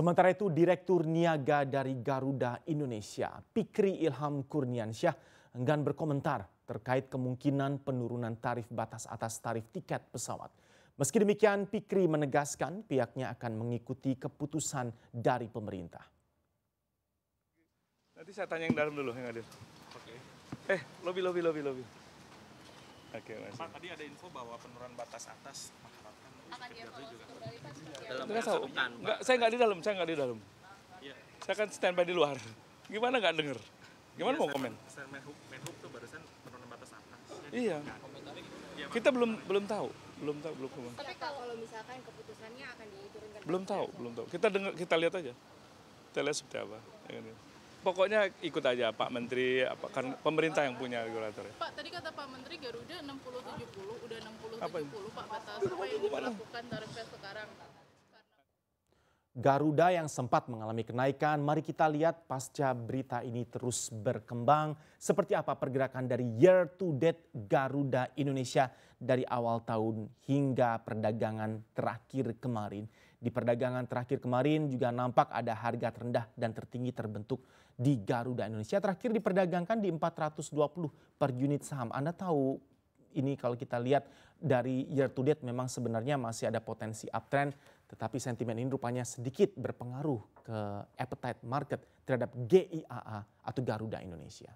Sementara itu, Direktur Niaga dari Garuda Indonesia, Pikri Ilham Kurniansyah, enggan berkomentar terkait kemungkinan penurunan tarif batas atas tarif tiket pesawat. Meski demikian, Pikri menegaskan pihaknya akan mengikuti keputusan dari pemerintah. Nanti saya tanya yang dalam dulu yang hadir. Oke. Eh, lobby, lobby, lobby, lobby. Oke, Mas. Pak, tadi ada info bahwa penurunan batas atas mengharapkan juga. Enggak tahu? Enggak, saya nggak di dalam, saya nggak di dalam. Ya. Saya kan standby di luar. Gimana nggak dengar Gimana ya, mau komen? Kan tuh barusan batas Iya. Gitu. iya kita belum belum tahu, belum tahu, belum komen. Tapi kalau misalkan keputusannya akan diturunkan. Belum tahu, belum tahu. Kita dengar, kita lihat aja. Kita lihat seperti apa. Ya kan? Pokoknya ikut aja Pak Menteri, apa kan pemerintah yang punya regulator. Pak, tadi kata Pak Menteri Garuda 60 70, udah 60 apa? 70 Pak batas apa yang dilakukan tarifnya sekarang? Garuda yang sempat mengalami kenaikan, mari kita lihat pasca berita ini terus berkembang. Seperti apa pergerakan dari year to date Garuda Indonesia dari awal tahun hingga perdagangan terakhir kemarin. Di perdagangan terakhir kemarin juga nampak ada harga terendah dan tertinggi terbentuk di Garuda Indonesia. Terakhir diperdagangkan di 420 per unit saham. Anda tahu ini kalau kita lihat dari year to date memang sebenarnya masih ada potensi uptrend tetapi sentimen ini rupanya sedikit berpengaruh ke appetite market terhadap GIAA atau Garuda Indonesia.